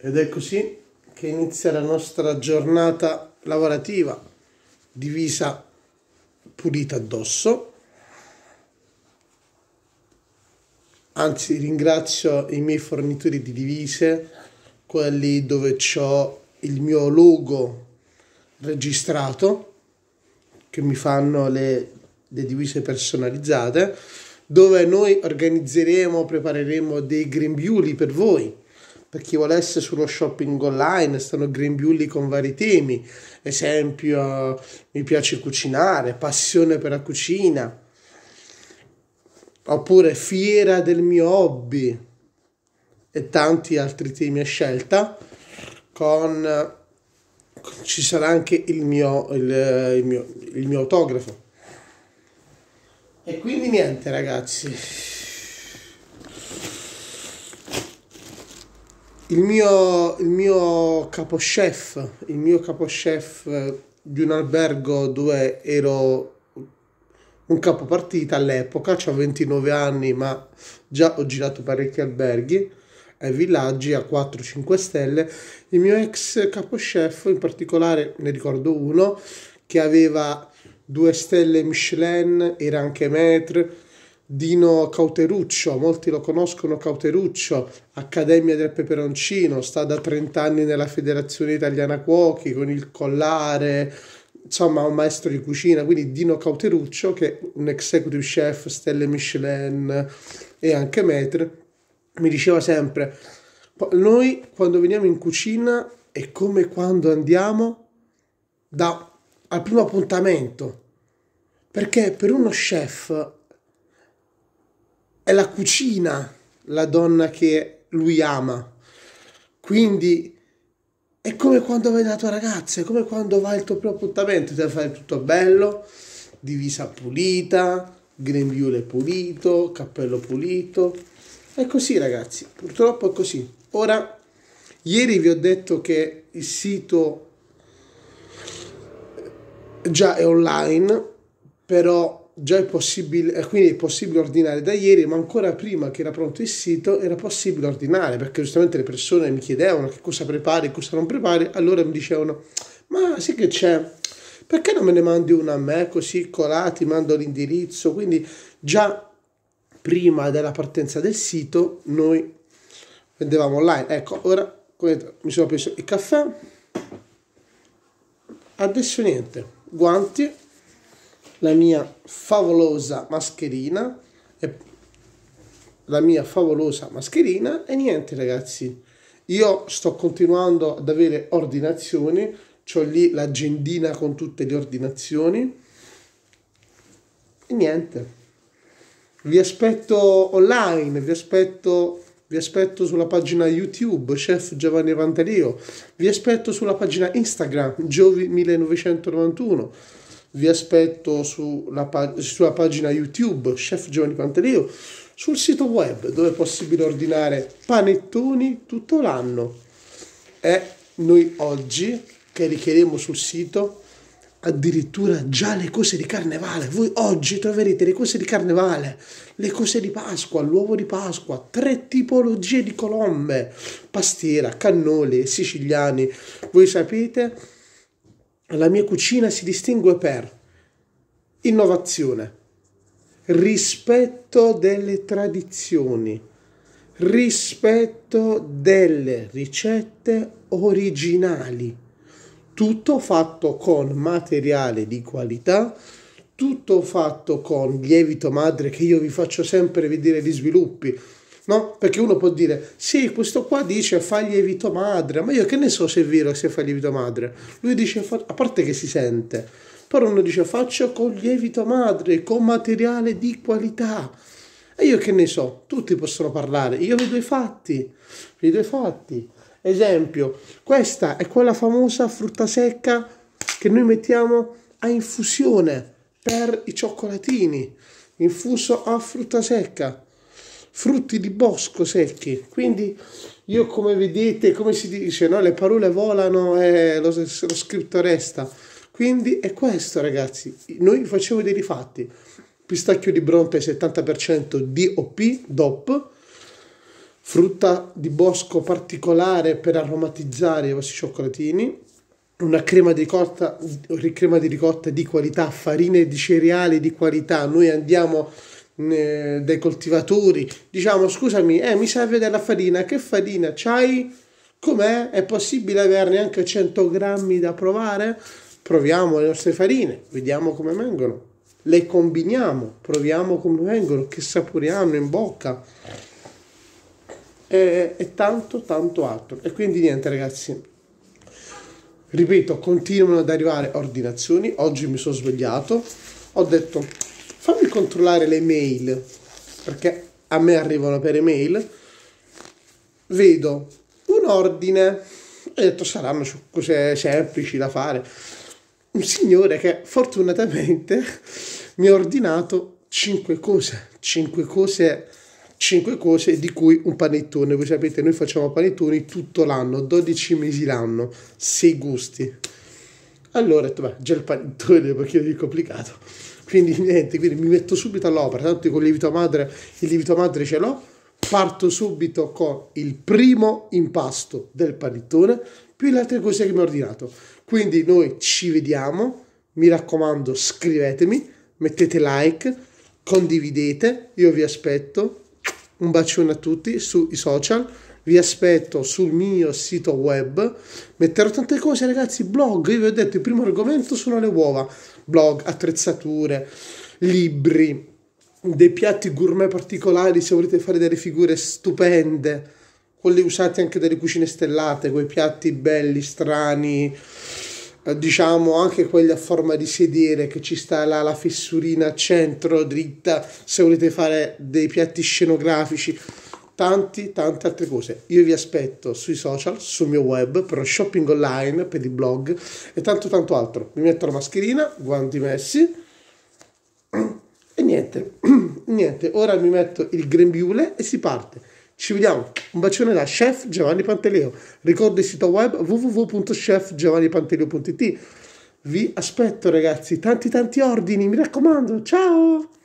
Ed è così che inizia la nostra giornata lavorativa, divisa pulita addosso. Anzi, ringrazio i miei fornitori di divise, quelli dove ho il mio logo registrato, che mi fanno le, le divise personalizzate, dove noi organizzeremo, prepareremo dei grembiuli per voi per chi volesse sullo shopping online stanno grembiulli con vari temi esempio mi piace cucinare passione per la cucina oppure fiera del mio hobby e tanti altri temi a scelta con ci sarà anche il mio, il, il mio, il mio autografo e quindi niente ragazzi Il mio, il mio capochef, il mio capochef eh, di un albergo dove ero un capo partita all'epoca, ho 29 anni ma già ho girato parecchi alberghi e villaggi a 4-5 stelle. Il mio ex capochef, in particolare ne ricordo uno, che aveva 2 stelle Michelin, era anche maître, Dino Cauteruccio, molti lo conoscono Cauteruccio, Accademia del Peperoncino, sta da 30 anni nella Federazione Italiana Cuochi con il collare, insomma un maestro di cucina, quindi Dino Cauteruccio che è un executive chef, stelle Michelin e anche maître, mi diceva sempre, noi quando veniamo in cucina è come quando andiamo da, al primo appuntamento, perché per uno chef è la cucina la donna che lui ama. Quindi è come quando vai dalla tua ragazza, è come quando vai al tuo proprio appuntamento, devi fare tutto bello, divisa pulita, grembiule pulito, cappello pulito. È così ragazzi, purtroppo è così. Ora, ieri vi ho detto che il sito già è online, però già è possibile, eh, quindi è possibile ordinare da ieri, ma ancora prima che era pronto il sito era possibile ordinare, perché giustamente le persone mi chiedevano che cosa prepari, cosa non prepari, allora mi dicevano, ma sì che c'è, perché non me ne mandi una a me così colati, mando l'indirizzo, quindi già prima della partenza del sito noi vendevamo online, ecco, ora mi sono preso il caffè, adesso niente, guanti, la mia favolosa mascherina la mia favolosa mascherina e niente ragazzi io sto continuando ad avere ordinazioni ho lì l'agendina con tutte le ordinazioni e niente vi aspetto online vi aspetto vi aspetto sulla pagina YouTube Chef Giovanni Pantaleo, vi aspetto sulla pagina Instagram Giovi1991 vi aspetto sulla, pag- sulla pagina YouTube Chef Giovanni Pantaleo, sul sito web dove è possibile ordinare panettoni tutto l'anno. E noi oggi caricheremo sul sito addirittura già le cose di carnevale. Voi oggi troverete le cose di carnevale, le cose di Pasqua, l'uovo di Pasqua, tre tipologie di colombe, pastiera, cannoli, siciliani. Voi sapete la mia cucina si distingue per innovazione, rispetto delle tradizioni, rispetto delle ricette originali. Tutto fatto con materiale di qualità, tutto fatto con lievito madre che io vi faccio sempre vedere gli sviluppi No? Perché uno può dire, sì, questo qua dice fa lievito madre, ma io che ne so se è vero se fa lievito madre. Lui dice, a parte che si sente, però uno dice faccio con lievito madre, con materiale di qualità. E io che ne so, tutti possono parlare, io vedo i fatti, vedo i fatti. Esempio, questa è quella famosa frutta secca che noi mettiamo a infusione per i cioccolatini, infuso a frutta secca frutti di bosco secchi. Quindi io come vedete, come si dice, no? le parole volano e lo, lo scritto resta. Quindi è questo ragazzi, noi facciamo dei rifatti. Pistacchio di Bronte 70% DOP, DOP, frutta di bosco particolare per aromatizzare i vostri cioccolatini, una crema di ricotta, crema di, ricotta di qualità, farine di cereali di qualità. Noi andiamo eh, dai coltivatori, diciamo scusami, eh, mi serve della farina, che farina c'hai? Com'è? È possibile averne anche 100 grammi da provare? Proviamo le nostre farine, vediamo come vengono, le combiniamo, proviamo come vengono, che sapore hanno in bocca e, e tanto tanto altro. E quindi niente ragazzi, ripeto, continuano ad arrivare ordinazioni. Oggi mi sono svegliato, ho detto fammi controllare le mail, perché a me arrivano per email, vedo un ordine, ho detto saranno cose semplici da fare, un signore che fortunatamente mi ha ordinato 5 cose, 5 cose, 5 cose di cui un panettone, voi sapete noi facciamo panettoni tutto l'anno, 12 mesi l'anno, 6 gusti. Allora ho detto, beh, già il panettone perché è complicato quindi niente, quindi mi metto subito all'opera, tanto con il lievito madre, il lievito madre ce l'ho, parto subito con il primo impasto del panettone più le altre cose che mi ho ordinato. Quindi noi ci vediamo, mi raccomando scrivetemi, mettete like, condividete, io vi aspetto un bacione a tutti sui social, vi aspetto sul mio sito web, metterò tante cose ragazzi, blog, io vi ho detto il primo argomento sono le uova, blog, attrezzature, libri, dei piatti gourmet particolari se volete fare delle figure stupende, quelli usati anche dalle cucine stellate, quei piatti belli, strani, eh, diciamo anche quelli a forma di sedere che ci sta là la fessurina a centro dritta se volete fare dei piatti scenografici tanti tante altre cose io vi aspetto sui social sul mio web per shopping online per i blog e tanto tanto altro mi metto la mascherina guanti messi e niente niente ora mi metto il grembiule e si parte ci vediamo. Un bacione da Chef Giovanni Panteleo. Ricordo il sito web www.chefgiovannipanteleo.it. Vi aspetto ragazzi, tanti tanti ordini, mi raccomando. Ciao!